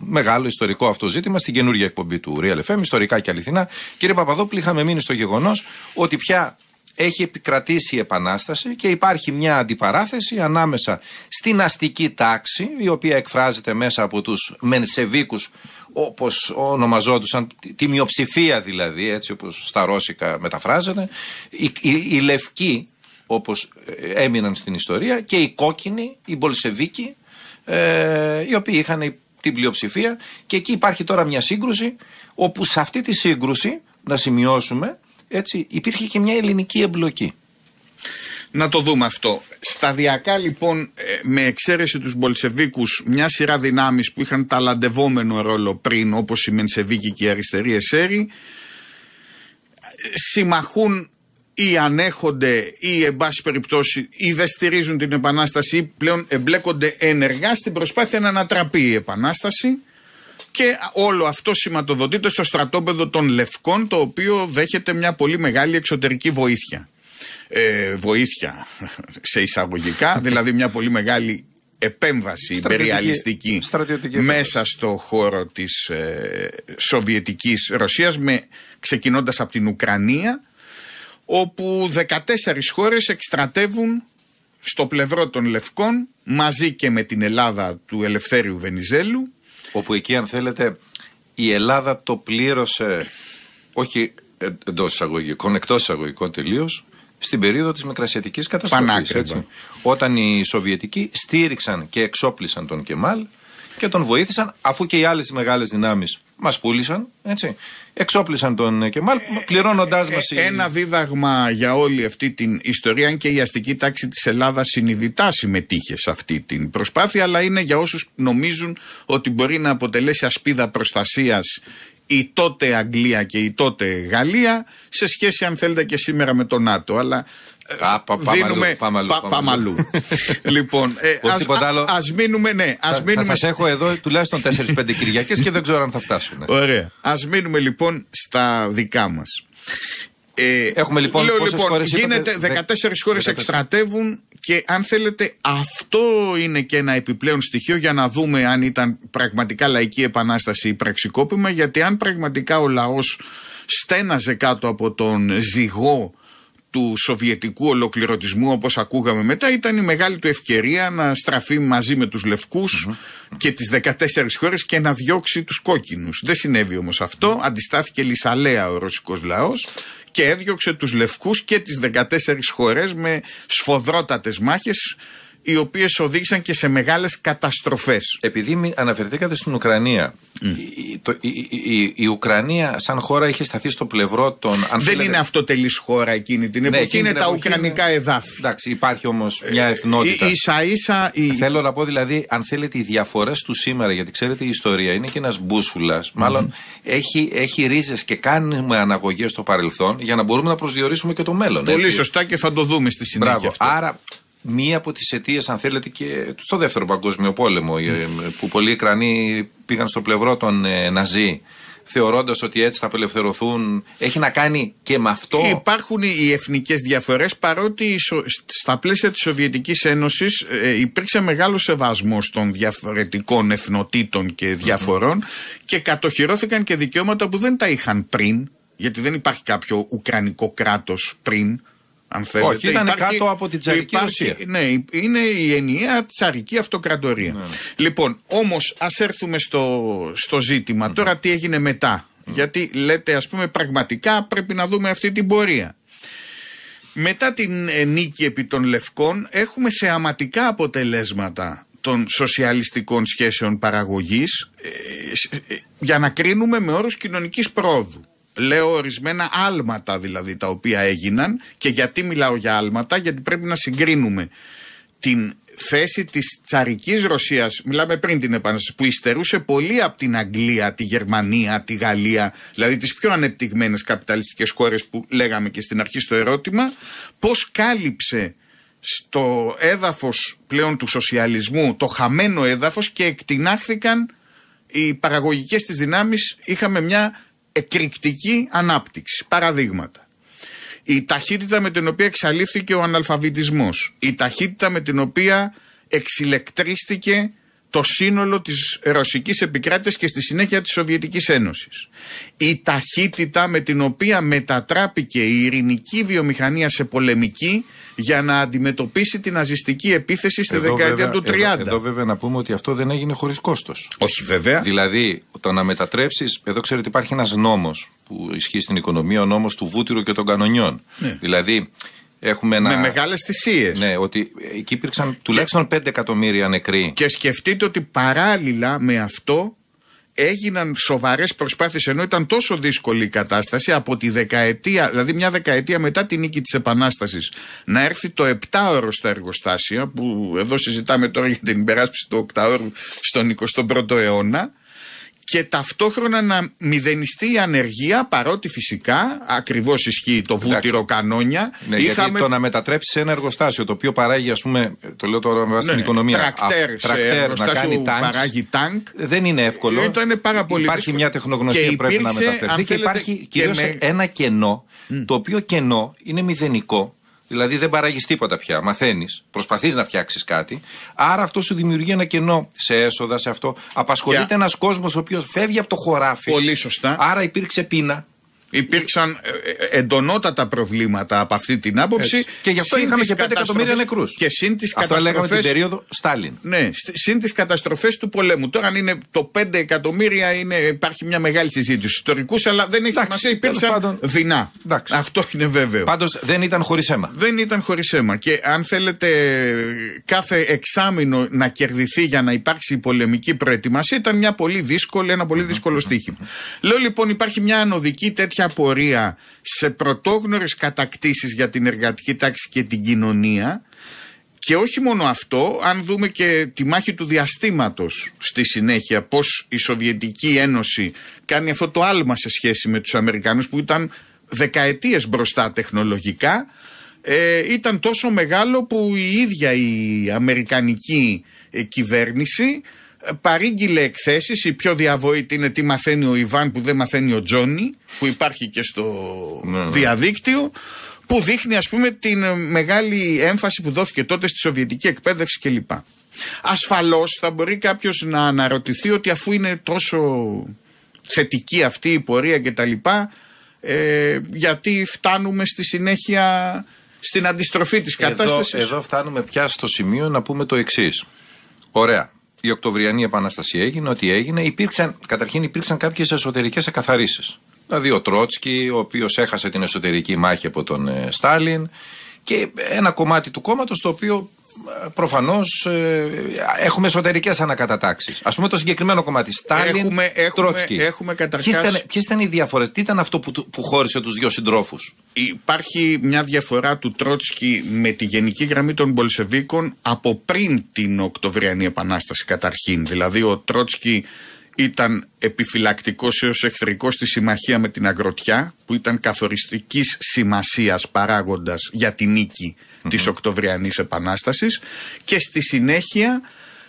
μεγάλο ιστορικό αυτό ζήτημα στην καινούργια εκπομπή του Real FM, ιστορικά και αληθινά. Κύριε Παπαδόπουλο, είχαμε μείνει στο γεγονός ότι πια έχει επικρατήσει η Επανάσταση και υπάρχει μια αντιπαράθεση ανάμεσα στην αστική τάξη, η οποία εκφράζεται μέσα από τους Μενσεβίκους, όπως ονομαζόντουσαν, τη μειοψηφία δηλαδή, έτσι όπως στα Ρώσικα μεταφράζεται, οι η, όπως ε, έμειναν στην ιστορία και οι κόκκινοι, οι Μπολσεβίκοι, ε, οι οποίοι είχαν την πλειοψηφία και εκεί υπάρχει τώρα μια σύγκρουση όπου σε αυτή τη σύγκρουση, να σημειώσουμε, έτσι, υπήρχε και μια ελληνική εμπλοκή. Να το δούμε αυτό. Σταδιακά λοιπόν, ε, με εξαίρεση τους Μπολσεβίκους, μια σειρά δυνάμεις που είχαν ταλαντευόμενο ρόλο πριν, όπως η Μενσεβίκη και η Αριστερή Εσέρη, συμμαχούν ή ανέχονται ή εν πάση περιπτώσει ή δεν στηρίζουν την επανάσταση ή πλέον εμπλέκονται ενεργά στην προσπάθεια να ανατραπεί η επανάσταση. Και όλο αυτό σηματοδοτείται στο στρατόπεδο των Λευκών, το οποίο δέχεται μια πολύ μεγάλη εξωτερική βοήθεια. Ε, βοήθεια σε εισαγωγικά, δηλαδή μια πολύ μεγάλη επέμβαση υπεριαλιστική μέσα στο χώρο της ε, Σοβιετικής Ρωσίας με, ξεκινώντας από την Ουκρανία όπου 14 χώρες εκστρατεύουν στο πλευρό των Λευκών μαζί και με την Ελλάδα του Ελευθέριου Βενιζέλου όπου εκεί αν θέλετε η Ελλάδα το πλήρωσε όχι εντός εισαγωγικών, εκτός εισαγωγικών τελείως, στην περίοδο της μικρασιατικής καταστροφής. Όταν οι Σοβιετικοί στήριξαν και εξόπλισαν τον Κεμάλ και τον βοήθησαν, αφού και οι άλλες μεγάλες δυνάμεις Μας πούλησαν, έτσι. εξόπλησαν τον Κεμάλ, πληρώνοντάς μας. Ε, ένα δίδαγμα για όλη αυτή την ιστορία, αν και η αστική τάξη της Ελλάδας συνειδητά συμμετείχε σε αυτή την προσπάθεια, αλλά είναι για όσους νομίζουν ότι μπορεί να αποτελέσει ασπίδα προστασίας η τότε Αγγλία και η τότε Γαλλία σε σχέση αν θέλετε και σήμερα με τον ΝΑΤΟ αλλά δίνουμε. Πάμε Λοιπόν, ε, α μείνουμε, ναι. Ας μείνουμε... Σας έχω εδώ τουλάχιστον 4-5 Κυριακές και δεν ξέρω αν θα φτάσουν. Ωραία. Ας μείνουμε λοιπόν στα δικά μας. Ε, Έχουμε λοιπόν, λέω, λοιπόν χώρες γίνεται 14 χώρες εκστρατεύουν και αν θέλετε αυτό είναι και ένα επιπλέον στοιχείο για να δούμε αν ήταν πραγματικά λαϊκή επανάσταση ή πραξικόπημα γιατί αν πραγματικά ο λαός στέναζε κάτω από τον ζυγό του σοβιετικού ολοκληρωτισμού όπως ακούγαμε μετά ήταν η μεγάλη του ευκαιρία να στραφεί μαζί με τους λευκους και τις 14 χώρες και να διώξει τους κόκκινους. Δεν συνέβη όμως αντιστάθηκε λισαλέα ο ρωσικός λαός και έδιωξε τους λευκούς και τις 14 χώρες με σφοδρότατες μάχες οι οποίες οδήγησαν και σε μεγάλες καταστροφές. Επειδή αναφερθήκατε στην Ουκρανία. Mm. Η, η, η, η, Ουκρανία, σαν χώρα, είχε σταθεί στο πλευρό των. Δεν θέλετε... είναι αυτοτελής χώρα εκείνη την ναι, εποχή, ναι, εκείνη είναι την τα εποχή ουκρανικά είναι... εδάφη. Εντάξει, υπάρχει όμως μια ε, εθνότητα. σα ίσα. Η... Θέλω να πω δηλαδή, αν θέλετε, οι διαφορές του σήμερα, γιατί ξέρετε η ιστορία είναι και ένας μπούσουλας. Μάλλον έχει, έχει ρίζες και κάνουμε αναγωγές στο παρελθόν για να μπορούμε να προσδιορίσουμε και το μέλλον. Πολύ έτσι. σωστά και θα το δούμε στη συνέχεια. Μπράβο. Άρα μία από τις αιτίες, αν θέλετε, και στο δεύτερο παγκόσμιο πόλεμο, ε, που πολλοί Ουκρανοί πήγαν στο πλευρό των ε, Ναζί θεωρώντας ότι έτσι θα απελευθερωθούν. Έχει να κάνει και με αυτό. Υπάρχουν οι εθνικές διαφορές, παρότι στα πλαίσια της Σοβιετικής Ένωσης ε, υπήρξε μεγάλο σεβασμός των διαφορετικών εθνοτήτων και διαφορων και κατοχυρώθηκαν και δικαιώματα που δεν τα είχαν πριν, γιατί δεν υπάρχει κάποιο Ουκρανικό κράτος πριν αν θέλετε. Όχι, ήταν κάτω από την τσαρική Ρωσία. Ναι, είναι η ενιαία τσαρική αυτοκρατορία. Ναι. Λοιπόν, όμως ας έρθουμε στο, στο ζητημα Τώρα τι έγινε ναι. Γιατί λέτε, ας πούμε, πραγματικά πρέπει να δούμε αυτή την πορεία. Μετά την ε, νίκη επί των Λευκών έχουμε θεαματικά αποτελέσματα των σοσιαλιστικών σχέσεων παραγωγής ε, ε, για να κρίνουμε με όρους κοινωνικής πρόοδου. Λέω ορισμένα άλματα δηλαδή τα οποία έγιναν και γιατί μιλάω για άλματα, γιατί πρέπει να συγκρίνουμε την θέση της τσαρικής Ρωσίας, μιλάμε πριν την επανάσταση, που υστερούσε πολύ από την Αγγλία, τη Γερμανία, τη Γαλλία, δηλαδή τις πιο ανεπτυγμένες καπιταλιστικές χώρες που λέγαμε και στην αρχή στο ερώτημα, πώς κάλυψε στο έδαφος πλέον του σοσιαλισμού, το χαμένο έδαφος και εκτινάχθηκαν οι παραγωγικές της δυνάμεις, είχαμε μια εκρηκτική ανάπτυξη. Παραδείγματα. Η ταχύτητα με την οποία εξαλείφθηκε ο αναλφαβητισμός. Η ταχύτητα με την οποία εξηλεκτρίστηκε το σύνολο της Ρωσικής επικράτειας και στη συνέχεια της Σοβιετικής Ένωσης. Η ταχύτητα με την οποία μετατράπηκε η ειρηνική βιομηχανία σε πολεμική για να αντιμετωπίσει την ναζιστική επίθεση στη δεκαετία του 30. Εδώ, βέβαια να πούμε ότι αυτό δεν έγινε χωρίς κόστος. Όχι βέβαια. Δηλαδή το να μετατρέψεις, εδώ ξέρετε υπάρχει ένας νόμος που ισχύει στην οικονομία, ο νόμος του βούτυρου και των κανονιών. Ναι. Δηλαδή Έχουμε ένα... Με μεγάλες θυσίες. Ναι, ότι εκεί υπήρξαν τουλάχιστον 5 εκατομμύρια νεκροί. Και σκεφτείτε ότι παράλληλα με αυτό έγιναν σοβαρές προσπάθειες ενώ ήταν τόσο δύσκολη η κατάσταση από τη δεκαετία, δηλαδή μια δεκαετία μετά την νίκη της Επανάστασης να έρθει το 7ωρο στα εργοστάσια που εδώ συζητάμε τώρα για την υπεράσπιση του 8ωρου στον 21ο αιώνα και ταυτόχρονα να μηδενιστεί η ανεργία, παρότι φυσικά ακριβώς ισχύει το βούτυρο κανόνια. Ναι, είχαμε... γιατί το να μετατρέψει σε ένα εργοστάσιο το οποίο παράγει, ας πούμε, το λέω τώρα με βάση ναι, την οικονομία. Τρακτέρ, να κάνει τάγκ. Παράγει τάγκ. Δεν είναι εύκολο. Ήταν πάρα πολύ υπάρχει μια τεχνογνωσία που πρέπει να μεταφερθεί. και υπάρχει κυρίως με... ένα κενό, το οποίο κενό είναι μηδενικό. Δηλαδή δεν παράγεις τίποτα πια. Μαθαίνεις, προσπαθείς να φτιάξεις κάτι. Άρα αυτό σου δημιουργεί ένα κενό σε έσοδα, σε αυτό. Απασχολείται ένας κόσμος ο οποίος φεύγει από το χωράφι. Πολύ σωστά. Άρα υπήρξε πείνα. Υπήρξαν ε, ε, εντονότατα προβλήματα από αυτή την άποψη. Και γι' αυτό είχαμε και 5 εκατομμύρια νεκρούς. Και συν τι καταστροφέ. την περίοδο Στάλιν. Ναι, συν τι καταστροφέ του πολέμου. Τώρα, αν είναι το 5 εκατομμύρια, είναι, υπάρχει μια μεγάλη συζήτηση στους ιστορικούς, αλλά δεν έχει σημασία. Υπήρξαν πάντων, δεινά. Αυτό είναι βέβαιο. Πάντως δεν ήταν χωρίς αίμα. Δεν ήταν χωρίς αίμα. Και αν θέλετε κάθε εξάμεινο να κερδιθεί για να υπάρξει η πολεμική προετοιμασία, ήταν μια πολύ δύσκολη, ένα πολύ δύσκολο στοίχημα. Λέω λοιπόν, υπάρχει μια ανωδική τέτοια πορεία σε πρωτόγνωρες κατακτήσεις για την εργατική τάξη και την κοινωνία και όχι μόνο αυτό, αν δούμε και τη μάχη του διαστήματος στη συνέχεια, πώς η Σοβιετική Ένωση κάνει αυτό το άλμα σε σχέση με τους Αμερικανούς που ήταν δεκαετίες μπροστά τεχνολογικά, ε, ήταν τόσο μεγάλο που η ίδια η Αμερικανική ε, κυβέρνηση παρήγγειλε εκθέσεις Η πιο διαβοήτη είναι τι μαθαίνει ο Ιβάν που δεν μαθαίνει ο Τζόνι, που υπάρχει και στο ναι, ναι. διαδίκτυο. Που δείχνει, ας πούμε, την μεγάλη έμφαση που δόθηκε τότε στη σοβιετική εκπαίδευση κλπ. ασφαλώς θα μπορεί κάποιος να αναρωτηθεί ότι αφού είναι τόσο θετική αυτή η πορεία κτλ. Ε, γιατί φτάνουμε στη συνέχεια στην αντιστροφή της κατάστασης. Εδώ, εδώ φτάνουμε πια στο σημείο να πούμε το εξής. Ωραία η Οκτωβριανή Επανάσταση έγινε, ότι έγινε, υπήρξαν, καταρχήν υπήρξαν κάποιες εσωτερικές εκαθαρίσεις. Δηλαδή ο Τρότσκι, ο οποίος έχασε την εσωτερική μάχη από τον ε, Στάλιν, και ένα κομμάτι του κόμματος το οποίο ε, προφανώς ε, έχουμε εσωτερικές ανακατατάξεις. Ας πούμε το συγκεκριμένο κομμάτι. Στάλιν, έχουμε, έχουμε, Τρότσκι. Έχουμε καταρχάς... Ποιες ήταν, οι διαφορές, τι ήταν αυτό που, που χώρισε τους δύο συντρόφους. Υπάρχει μια διαφορά του Τρότσκι με τη γενική γραμμή των Μπολσεβίκων από πριν την Οκτωβριανή Επανάσταση καταρχήν. Δηλαδή ο Τρότσκι ήταν επιφυλακτικός έως εχθρικός στη συμμαχία με την Αγροτιά που ήταν καθοριστικής σημασίας παράγοντας για την νίκη της Οκτωβριανής Επανάστασης και στη συνέχεια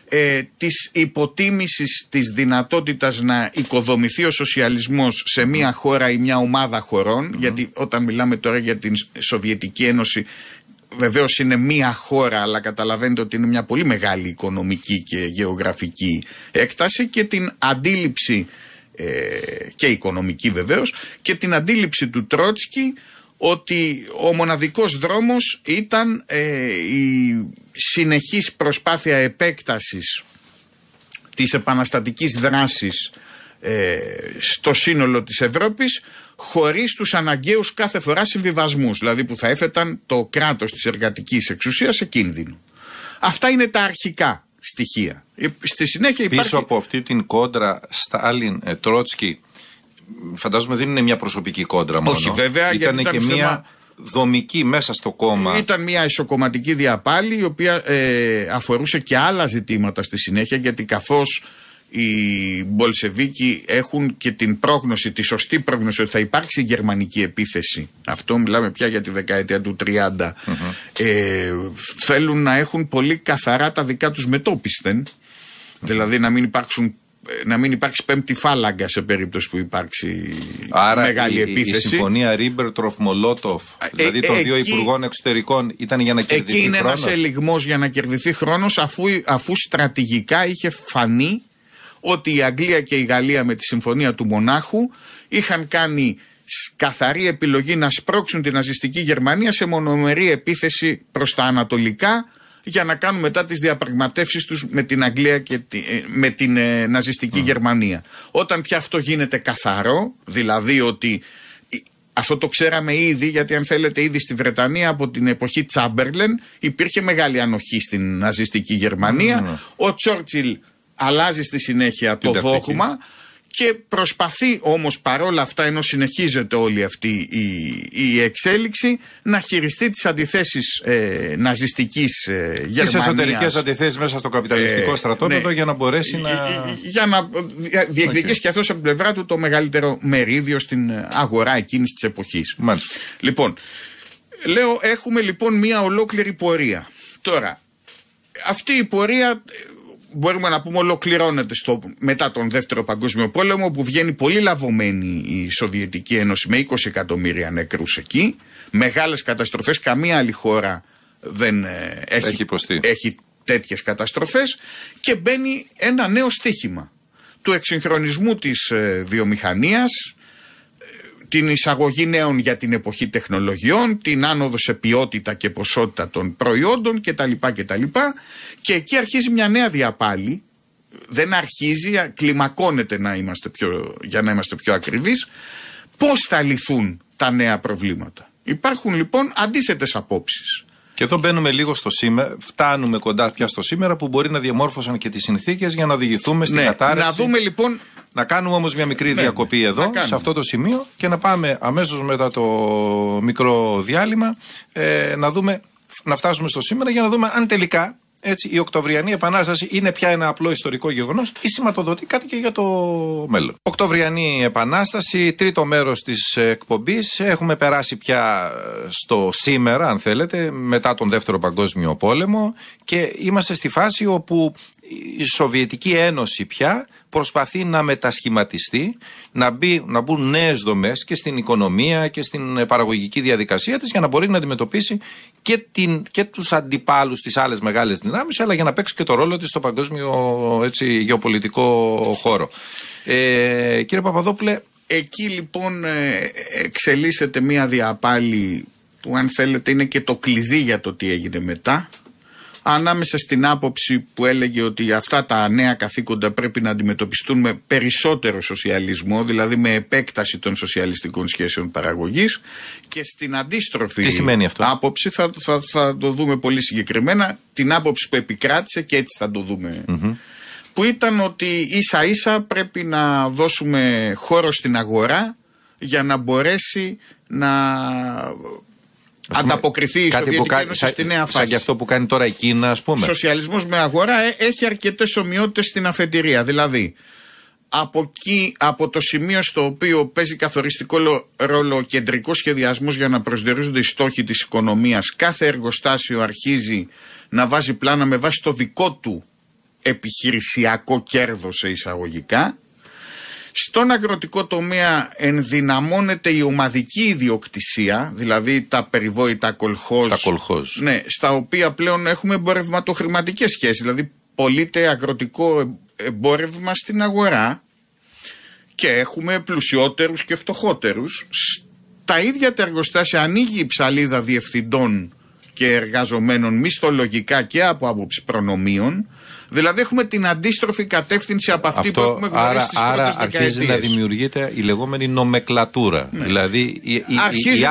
ε, της υποτίμησης της δυνατότητας να οικοδομηθεί ο Σοσιαλισμός σε μια χώρα ή μια ομάδα γιατί όταν μιλάμε τώρα για την Σοβιετική Ένωση βεβαίως είναι μία χώρα αλλά καταλαβαίνετε ότι είναι μια πολύ μεγάλη οικονομική και γεωγραφική έκταση και την αντίληψη ε, και οικονομική βεβαίως, και την αντίληψη του Τρότσκι ότι ο μοναδικός δρόμος ήταν ε, η συνεχής προσπάθεια επέκτασης της επαναστατικής δράσης ε, στο σύνολο της Ευρώπης χωρίς τους αναγκαίους κάθε φορά συμβιβασμούς, δηλαδή που θα έφεταν το κράτος της εργατικής εξουσίας σε κίνδυνο. Αυτά είναι τα αρχικά στοιχεία. Ε, στη συνέχεια υπάρχει. Πίσω από αυτή την κόντρα Στάλιν, ε, Τρότσκι, φαντάζομαι δεν είναι μια προσωπική κόντρα μόνο. Όχι, βέβαια, ήταν και μια δομική μέσα στο κόμμα. Ήταν μια ισοκομματική διαπάλη η οποία ε, αφορούσε και άλλα ζητήματα στη συνέχεια γιατί καθώς οι Μπολσεβίκοι έχουν και την πρόγνωση, τη σωστή πρόγνωση ότι θα υπάρξει γερμανική επίθεση. Αυτό μιλάμε πια για τη δεκαετία του 30. Ε, θέλουν να έχουν πολύ καθαρά τα δικά τους μετοπισθεν Δηλαδή να μην υπάρξουν ε, να μην υπάρξει πέμπτη φάλαγγα σε περίπτωση που υπάρξει Άρα μεγάλη η, επίθεση. Η συμφωνία Ρίμπερτροφ-Μολότοφ, ε, δηλαδή των ε, δύο υπουργών εξωτερικών, ήταν για να κερδιθεί χρόνο. Εκεί είναι ένας ελιγμός για να κερδιθεί χρόνος, αφού, αφού στρατηγικά είχε φανεί ότι η Αγγλία και η Γαλλία με τη συμφωνία του Μονάχου είχαν κάνει καθαρή επιλογή να σπρώξουν την ναζιστική Γερμανία σε μονομερή επίθεση προς τα ανατολικά για να κάνουν μετά τις διαπραγματεύσεις τους με την Αγγλία και ε, με την ε, ναζιστική Γερμανία. Όταν πια αυτό γίνεται καθαρό, δηλαδή ότι αυτό το ξέραμε ήδη, γιατί αν θέλετε, ήδη στη Βρετανία από την εποχή Τσάμπερλεν υπήρχε μεγάλη ανοχή στην ναζιστική Γερμανία. Ναι, ναι. Ο Τσόρτσιλ αλλάζει στη συνέχεια το δόγμα και προσπαθεί όμως παρόλα αυτά ενώ συνεχίζεται όλη αυτή η, η εξέλιξη να χειριστεί τις αντιθέσεις ε, ναζιστικής ε, Γερμανίας. Τις εσωτερικές αντιθέσεις μέσα στο καπιταλιστικό ε, στρατόπεδο ναι. για να μπορέσει ε, να... Ε, για να ε, διεκδικήσει okay. και αυτός από την πλευρά του το μεγαλύτερο μερίδιο στην αγορά εκείνης της εποχής. Μάλιστα. Λοιπόν, λέω έχουμε λοιπόν μια ολόκληρη πορεία. Τώρα, αυτή η πορεία μπορούμε να πούμε ολοκληρώνεται στο, μετά τον Δεύτερο Παγκόσμιο Πόλεμο που βγαίνει πολύ λαβωμένη η Σοβιετική Ένωση με 20 εκατομμύρια νεκρούς εκεί, μεγάλες καταστροφές, καμία άλλη χώρα δεν ε, έχει, έχει, έχει τέτοιες καταστροφές και μπαίνει ένα νέο στίχημα του εξυγχρονισμού της ε, βιομηχανίας, την εισαγωγή νέων για την εποχή τεχνολογιών, την άνοδο σε ποιότητα και ποσότητα των προϊόντων κτλ. Και εκεί αρχίζει μια νέα διαπάλη. Δεν αρχίζει, κλιμακώνεται να είμαστε πιο, για να είμαστε πιο ακριβείς. Πώς θα λυθούν τα νέα προβλήματα. Υπάρχουν λοιπόν αντίθετες απόψεις. Και εδώ μπαίνουμε λίγο στο σήμερα, φτάνουμε κοντά πια στο σήμερα που μπορεί να διαμόρφωσαν και τις συνθήκες για να οδηγηθούμε στην ναι, κατάρρευση. Να δούμε λοιπόν να κάνουμε όμως μια μικρή ναι, διακοπή εδώ, σε αυτό το σημείο και να πάμε αμέσως μετά το μικρό διάλειμμα ε, να δούμε, να φτάσουμε στο σήμερα για να δούμε αν τελικά έτσι, η Οκτωβριανή Επανάσταση είναι πια ένα απλό ιστορικό γεγονός ή σηματοδοτεί κάτι και για το μέλλον. Οκτωβριανή Επανάσταση, τρίτο μέρος της εκπομπής. Έχουμε περάσει πια ε, στο σήμερα, αν θέλετε, μετά τον Δεύτερο Παγκόσμιο Πόλεμο και είμαστε στη φάση όπου η Σοβιετική Ένωση πια προσπαθεί να μετασχηματιστεί, να, μπει, να μπουν νέες δομές και στην οικονομία και στην παραγωγική διαδικασία της για να μπορεί να αντιμετωπίσει και, την, και τους αντιπάλους της άλλες μεγάλες δυνάμεις, αλλά για να παίξει και το ρόλο της στο παγκόσμιο έτσι, γεωπολιτικό χώρο. Ε, κύριε Παπαδόπουλε. Εκεί λοιπόν ε, εξελίσσεται μία διαπάλη που αν θέλετε είναι και το κλειδί για το τι έγινε μετά ανάμεσα στην άποψη που έλεγε ότι αυτά τα νέα καθήκοντα πρέπει να αντιμετωπιστούν με περισσότερο σοσιαλισμό, δηλαδή με επέκταση των σοσιαλιστικών σχέσεων παραγωγής και στην αντίστροφη Τι σημαίνει αυτό? άποψη, θα, θα, θα το δούμε πολύ συγκεκριμένα, την άποψη που επικράτησε και έτσι θα το δουμε που ήταν ότι ίσα ίσα πρέπει να δώσουμε χώρο στην αγορά για να μπορέσει να ανταποκριθεί η Σοβιετική Ένωση στη νέα φάση. Σαν και αυτό που κάνει τώρα η Κίνα, ας πούμε. Ο σοσιαλισμός με αγορά ε, έχει αρκετές ομοιότητες στην αφετηρία. Δηλαδή, από, από το σημείο στο οποίο παίζει καθοριστικό ρόλο ο κεντρικός σχεδιασμός για να προσδιορίζονται οι στόχοι της οικονομίας, κάθε εργοστάσιο αρχίζει να βάζει πλάνα με βάση το δικό του επιχειρησιακό κέρδος σε εισαγωγικά στον αγροτικό τομέα ενδυναμώνεται η ομαδική ιδιοκτησία, δηλαδή τα περιβόητα τα Ναι, στα οποία πλέον έχουμε εμπορευματοχρηματικές σχέσεις, δηλαδή πωλείται αγροτικό εμπόρευμα στην αγορά και έχουμε πλουσιότερους και φτωχότερους. Στα ίδια τα εργοστάσια ανοίγει η ψαλίδα διευθυντών και εργαζομένων μισθολογικά και από άποψη προνομίων, Δηλαδή έχουμε την αντίστροφη κατεύθυνση από αυτή που έχουμε γνωρίσει στις άρα, αρχίζει να δημιουργείται η λεγόμενη νομεκλατούρα. Ναι. Δηλαδή η, αρχίζουν, η,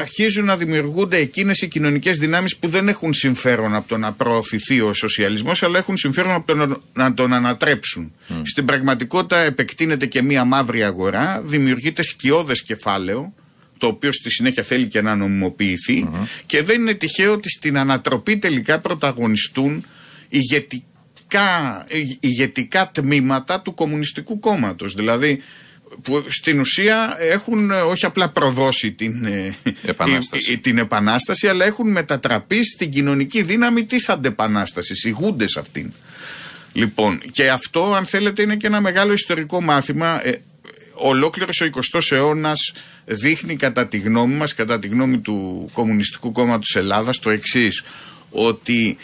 αρχίζουν να δημιουργούνται εκείνες οι κοινωνικές δυνάμεις που δεν έχουν συμφέρον από το να προωθηθεί ο σοσιαλισμός αλλά έχουν συμφέρον από το να, τον ανατρέψουν. Mm. Στην πραγματικότητα επεκτείνεται και μία μαύρη αγορά, δημιουργείται σκιώδες κεφάλαιο το οποίο στη συνέχεια θέλει και να νομιμοποιηθει και δεν είναι τυχαίο ότι στην ανατροπή τελικά πρωταγωνιστούν ηγετικοί ηγετικά, ηγετικά τμήματα του Κομμουνιστικού Κόμματος. Δηλαδή, που στην ουσία έχουν ε, όχι απλά προδώσει την ε, επανάσταση, την επανάσταση αλλά έχουν μετατραπεί στην κοινωνική δύναμη της αντεπανάστασης, ηγούνται σε αυτήν. Λοιπόν, και αυτό αν θέλετε είναι και ένα μεγάλο ιστορικό μάθημα. Ε, ολόκληρος ο 20ος αιώνας δείχνει κατά τη γνώμη μας, κατά τη γνώμη του Κομμουνιστικού Κόμματος Ελλάδας το εξής, ότι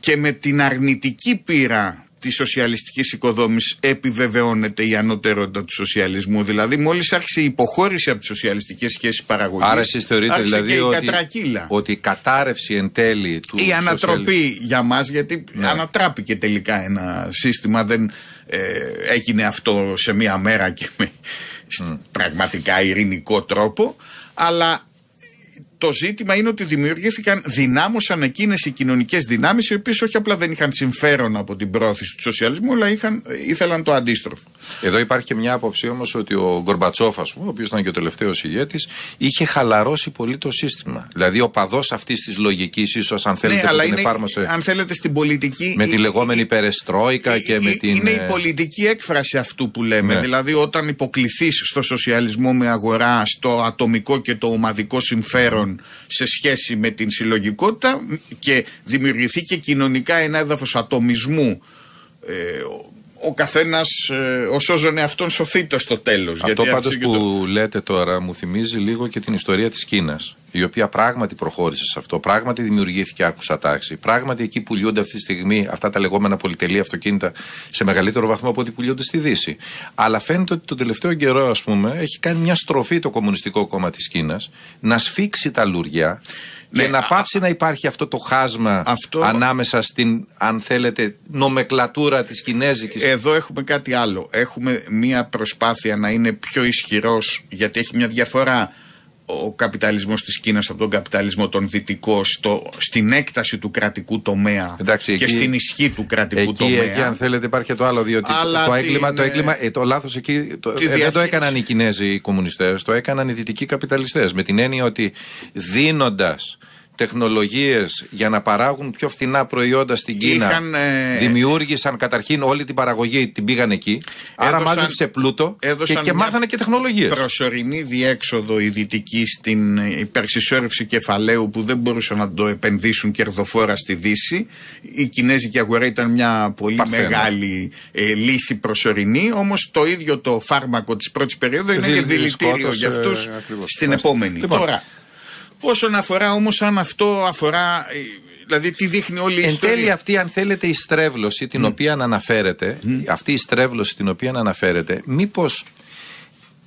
και με την αρνητική πείρα της σοσιαλιστικής οικοδόμησης επιβεβαιώνεται η ανωτερότητα του σοσιαλισμού. Δηλαδή, μόλις άρχισε η υποχώρηση από τις σοσιαλιστικές σχέσεις παραγωγής. Άρα, εσείς θεωρείτε δηλαδή και ότι, κατρακύλα. ότι η κατάρρευση εν τέλει του. Η ανατροπή για μας, γιατί ναι. ανατράπηκε τελικά ένα σύστημα. Δεν ε, έγινε αυτό σε μία μέρα και με πραγματικά ειρηνικό τρόπο. Αλλά το ζήτημα είναι ότι δημιουργήθηκαν, δυνάμωσαν εκείνες οι κοινωνικές δυνάμεις, οι οποίες όχι απλά δεν είχαν συμφέρον από την πρόθεση του σοσιαλισμού, αλλά είχαν, ήθελαν το αντίστροφο. Εδώ υπάρχει και μια άποψη όμως ότι ο Γκορμπατσόφ, ο οποίος ήταν και ο τελευταίος ηγέτης, είχε χαλαρώσει πολύ το σύστημα. Δηλαδή, ο παδός αυτής της λογικής, ίσως αν θέλετε, ναι, την εφάρμοσε. Αν θέλετε στην πολιτική. Με τη λεγόμενη περεστρόικα και με την. Είναι η ε, πολιτική έκφραση αυτού που λέμε. Ναι. Δηλαδή, όταν υποκληθείς στο σοσιαλισμό με αγορά, στο ατομικό και το ομαδικό συμφέρον σε σχέση με την συλλογικότητα και δημιουργηθεί και κοινωνικά ένα έδαφος ατομισμού ε, ο καθένας ο ε, σώζον εαυτόν το στο τέλος. Αυτό πάντω που το... λέτε τώρα μου θυμίζει λίγο και την ιστορία της Κίνας, η οποία πράγματι προχώρησε σε αυτό, πράγματι δημιουργήθηκε άρκουσα τάξη. Πράγματι εκεί πουλιούνται αυτή τη στιγμή αυτά τα λεγόμενα πολυτελή αυτοκίνητα σε μεγαλύτερο βαθμό από ό,τι πουλιούνται στη Δύση. Αλλά φαίνεται ότι τον τελευταίο καιρό, ας πούμε, έχει κάνει μια στροφή το Κομμουνιστικό Κόμμα της Κίνας να σφίξει τα λουριά ναι, και να πάψει να υπάρχει αυτό το χάσμα ανάμεσα στην, αν θέλετε, νομεκλατούρα της Κινέζικης. Εδώ έχουμε κάτι άλλο. Έχουμε μία προσπάθεια να είναι πιο ισχυρός, γιατί έχει μια διαφορά ο καπιταλισμός της Κίνας από τον καπιταλισμό των δυτικό στο, στην έκταση του κρατικού τομέα και στην ισχύ του κρατικού εκεί, τομέα. Εκεί, αν θέλετε, υπάρχει το άλλο. Διότι το, έγκλημα, το, ε, ε, το λάθος εκεί το, ε, δεν το έκαναν οι Κινέζοι οι κομμουνιστές, το έκαναν οι δυτικοί καπιταλιστές. Με την έννοια ότι δίνοντας τεχνολογίες για να παράγουν πιο φθηνά προϊόντα στην Κίνα. Είχαν, ε, Δημιούργησαν καταρχήν όλη την παραγωγή, την πήγαν εκεί. Έδωσαν, άρα μάζεψε πλούτο και, μάθανε και τεχνολογίες. Προσωρινή διέξοδο η δυτική στην υπερσυσσόρευση κεφαλαίου που δεν μπορούσαν να το επενδύσουν κερδοφόρα στη Δύση. Η Κινέζικη αγορά ήταν μια πολύ μεγάλη ε, λύση προσωρινή. Όμως το ίδιο το φάρμακο της πρώτης περίοδου είναι και δηλητήριο για αυτούς ε, στην επόμενη. Λοιπόν, Τώρα, Όσον αφορά όμως αν αυτό αφορά. Ε, δηλαδή, τι δείχνει όλη η Εν ιστορία. Εν τέλει, αυτή, αν θέλετε, η στρέβλωση την ναι. οποία αναφέρεται, ναι. αυτή η στρέβλωση την οποία αναφέρεται, μήπως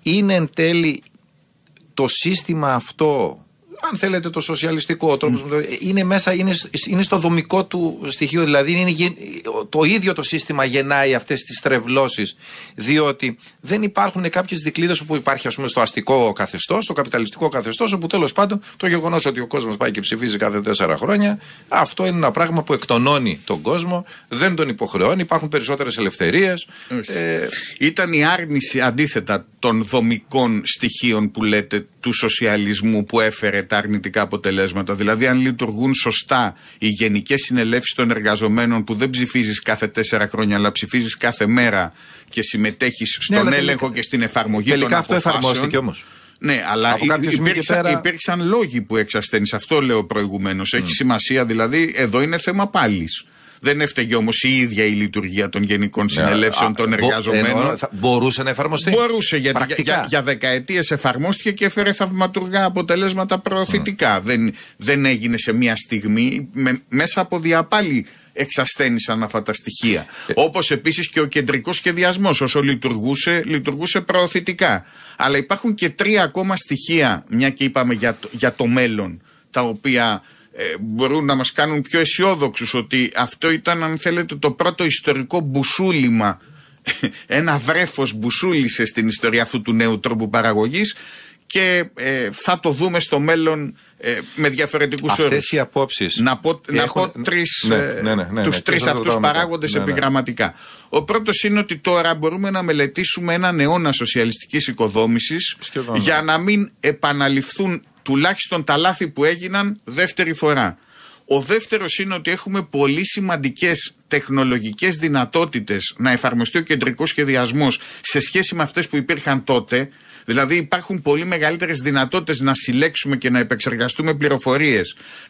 είναι εν τέλει το σύστημα αυτό αν θέλετε, το σοσιαλιστικό τρόπος. Είναι μέσα, είναι, είναι στο δομικό του στοιχείο. Δηλαδή, είναι, το ίδιο το σύστημα γεννάει αυτές τις τρευλώσεις. Διότι δεν υπάρχουν κάποιες δικλείδες όπου υπάρχει, ας πούμε, στο αστικό καθεστώς, στο καπιταλιστικό καθεστώς, όπου τέλος πάντων το γεγονός ότι ο κόσμος πάει και ψηφίζει κάθε τέσσερα χρόνια, αυτό είναι ένα πράγμα που εκτονώνει τον κόσμο, δεν τον υποχρεώνει, υπάρχουν περισσότερες ελευθερίες. Ε... Ήταν η άρνηση αντίθετα των δομικών στοιχείων που λέτε του σοσιαλισμού που έφερε τα αρνητικά αποτελέσματα. Δηλαδή, αν λειτουργούν σωστά οι γενικές συνελεύσεις των εργαζομένων που δεν ψηφίζεις κάθε τέσσερα χρόνια, αλλά ψηφίζεις κάθε μέρα και συμμετέχεις ναι, στον έλεγχο και στην εφαρμογή τελικά των αυτό εφαρμόστηκε όμως. Ναι, αλλά υπήρξαν, λόγοι που εξασθένεις. Αυτό λέω προηγουμένως. Έχει mm. σημασία δηλαδή. Εδώ είναι θέμα πάλης. Δεν έφταιγε όμως η ίδια η λειτουργία των γενικών ναι, συνελεύσεων των εργαζομένων. Ε, μπορούσε να εφαρμοστεί. Μπορούσε γιατί για, για δεκαετίες εφαρμόστηκε και έφερε θαυματουργά αποτελέσματα προωθητικά. Δεν, δεν έγινε σε μια στιγμή μέσα από διαπάλη εξασθένησαν αυτά τα στοιχεία. Ε. Όπως επίσης και ο κεντρικός σχεδιασμός, όσο λειτουργούσε, λειτουργούσε προωθητικά. Αλλά υπάρχουν και τρία ακόμα στοιχεία, μια και είπαμε για το, για το μέλλον, τα οποία ε, μπορούν να μας κάνουν πιο αισιόδοξους ότι αυτό ήταν αν θέλετε το πρώτο ιστορικό μπουσούλημα ε, ένα βρέφος μπουσούλησε στην ιστορία αυτού του νέου τρόπου παραγωγής και ε, θα το δούμε στο μέλλον ε, με διαφορετικούς όρου. Αυτέ οι απόψεις. Να πω, του έχω... πω τρεις, ναι, ναι, ναι, ναι τους τρεις αυτούς παράγοντες επιγραμματικά. Ο πρώτος είναι ότι τώρα μπορούμε να μελετήσουμε έναν αιώνα σοσιαλιστικής οικοδόμησης για να μην επαναληφθούν τουλάχιστον τα λάθη που έγιναν δεύτερη φορά. Ο δεύτερος είναι ότι έχουμε πολύ σημαντικές τεχνολογικές δυνατότητες να εφαρμοστεί ο κεντρικός σχεδιασμός σε σχέση με αυτές που υπήρχαν τότε. Δηλαδή υπάρχουν πολύ μεγαλύτερες δυνατότητες να συλλέξουμε και να επεξεργαστούμε πληροφορίες,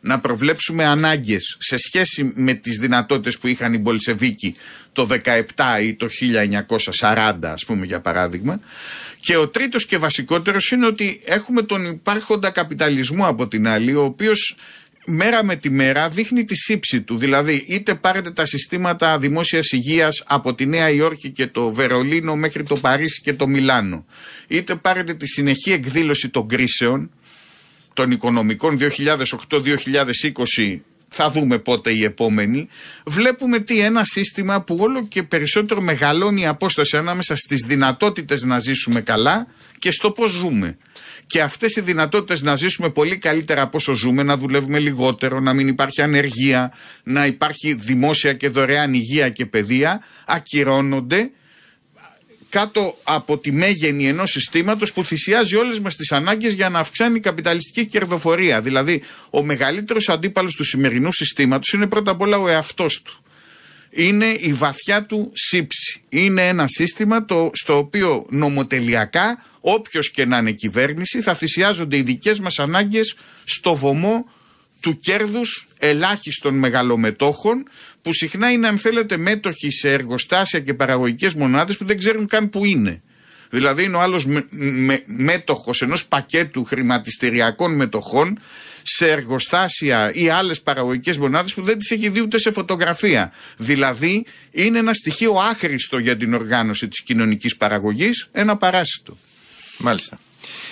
να προβλέψουμε ανάγκες σε σχέση με τις δυνατότητες που είχαν οι Μπολσεβίκοι το 17 ή το 1940 ας πούμε για παράδειγμα και ο τρίτος και βασικότερος είναι ότι έχουμε τον υπάρχοντα καπιταλισμό από την άλλη, ο οποίος μέρα με τη μέρα δείχνει τη σύψη του. Δηλαδή, είτε πάρετε τα συστήματα δημόσιας υγείας από τη Νέα Υόρκη και το Βερολίνο μέχρι το Παρίσι και το Μιλάνο, είτε πάρετε τη συνεχή εκδήλωση των κρίσεων των οικονομικών 2008-2020 θα δούμε πότε η επόμενη, βλέπουμε τι ένα σύστημα που όλο και περισσότερο μεγαλώνει η απόσταση ανάμεσα στις δυνατότητες να ζήσουμε καλά και στο πώς ζούμε. Και αυτές οι δυνατότητες να ζήσουμε πολύ καλύτερα από όσο ζούμε, να δουλεύουμε λιγότερο, να μην υπάρχει ανεργία, να υπάρχει δημόσια και δωρεάν υγεία και παιδεία, ακυρώνονται κάτω από τη μέγενη ενός συστήματος που θυσιάζει όλες μας τις ανάγκες για να αυξάνει η καπιταλιστική κερδοφορία. Δηλαδή, ο μεγαλύτερος αντίπαλος του σημερινού συστήματος είναι πρώτα απ' όλα ο εαυτός του. Είναι η βαθιά του σύψη. Είναι ένα σύστημα το, στο οποίο νομοτελειακά, όποιος και να είναι κυβέρνηση, θα θυσιάζονται οι δικές μας ανάγκες στο βωμό του κέρδους ελάχιστων μεγαλομετόχων που συχνά είναι αν θέλετε μέτοχοι σε εργοστάσια και παραγωγικές μονάδες που δεν ξέρουν καν που είναι. Δηλαδή είναι ο άλλος μέτοχο ενό μέτοχος ενός πακέτου χρηματιστηριακών μετοχών σε εργοστάσια ή άλλες παραγωγικές μονάδες που δεν τις έχει δει ούτε σε φωτογραφία. Δηλαδή είναι ένα στοιχείο άχρηστο για την οργάνωση της κοινωνικής παραγωγής, ένα παράσιτο. Μάλιστα.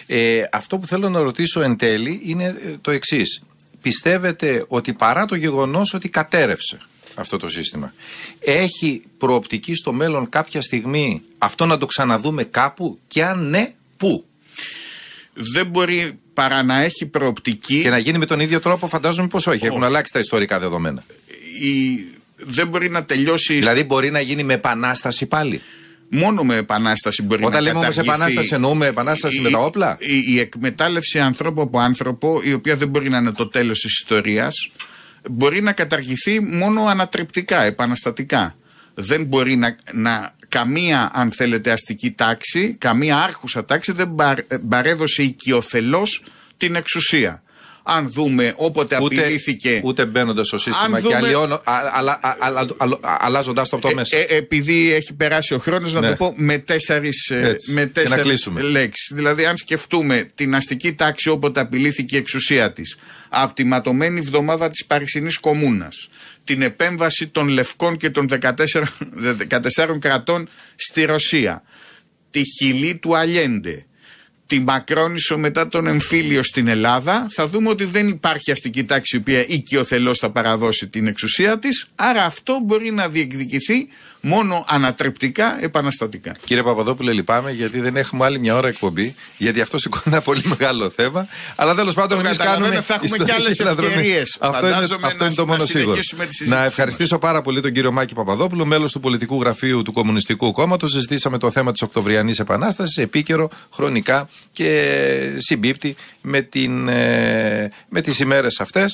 Ε, αυτό που θέλω να ρωτήσω εν τέλει είναι ε, το εξής πιστεύετε ότι παρά το γεγονός ότι κατέρευσε αυτό το σύστημα, έχει προοπτική στο μέλλον κάποια στιγμή αυτό να το ξαναδούμε κάπου και αν ναι, πού. Δεν μπορεί παρά να έχει προοπτική. Και να γίνει με τον ίδιο τρόπο, φαντάζομαι πως όχι. Oh. Έχουν αλλάξει τα ιστορικά δεδομένα. Δεν μπορεί να τελειώσει. Δηλαδή, μπορεί να γίνει με επανάσταση πάλι. Μόνο με επανάσταση μπορεί Όταν να λέμε όμως επανάσταση, εννοούμε επανάσταση με τα όπλα. Η, η, εκμετάλλευση ανθρώπου από άνθρωπο, η οποία δεν μπορεί να είναι το τέλος της ιστορίας, μπορεί να καταργηθεί μόνο ανατρεπτικά, επαναστατικά. Δεν μπορεί να, να καμία, αν θέλετε, αστική τάξη, καμία άρχουσα τάξη δεν ε, παρέδωσε οικειοθελώς την εξουσία αν δούμε όποτε απειλήθηκε. Ούτε μπαίνοντας στο σύστημα δούμε, και αλλιώνω, αλλά, αλλάζοντα το από το ε, μέσα. Ε, ε, επειδή έχει περάσει ο χρόνος, να το ναι. πω με τέσσερις λέξεις. Δηλαδή, αν σκεφτούμε την αστική τάξη όποτε απειλήθηκε η εξουσία της, από τη ματωμένη εβδομάδα της Παρισινής Κομούνα, την επέμβαση των Λευκών και των 14, 14 κρατών στη Ρωσία, τη χιλή του Αλιέντε, τη Μακρόνισο μετά τον εμφύλιο στην Ελλάδα, θα δούμε ότι δεν υπάρχει αστική τάξη η οποία οικειοθελώς θα παραδώσει την εξουσία της, άρα αυτό μπορεί να διεκδικηθεί μόνο ανατρεπτικά, επαναστατικά. Κύριε Παπαδόπουλε, λυπάμαι γιατί δεν έχουμε άλλη μια ώρα εκπομπή, γιατί αυτό σηκώνει ένα πολύ μεγάλο θέμα. Αλλά τέλος πάντων, εμείς κάνουμε. Θα έχουμε και άλλες ευκαιρίες. Αυτό, είναι, αυτό να, είναι το μόνο σίγουρο. Να ευχαριστήσω μας. πάρα πολύ τον κύριο Μάκη Παπαδόπουλο, μέλος του πολιτικού γραφείου του Κομμουνιστικού Κόμματος. Συζητήσαμε το θέμα της Οκτωβριανής Επανάστασης, επίκαιρο, χρονικά και συμπίπτει με, ε, τις ημέρες αυτές.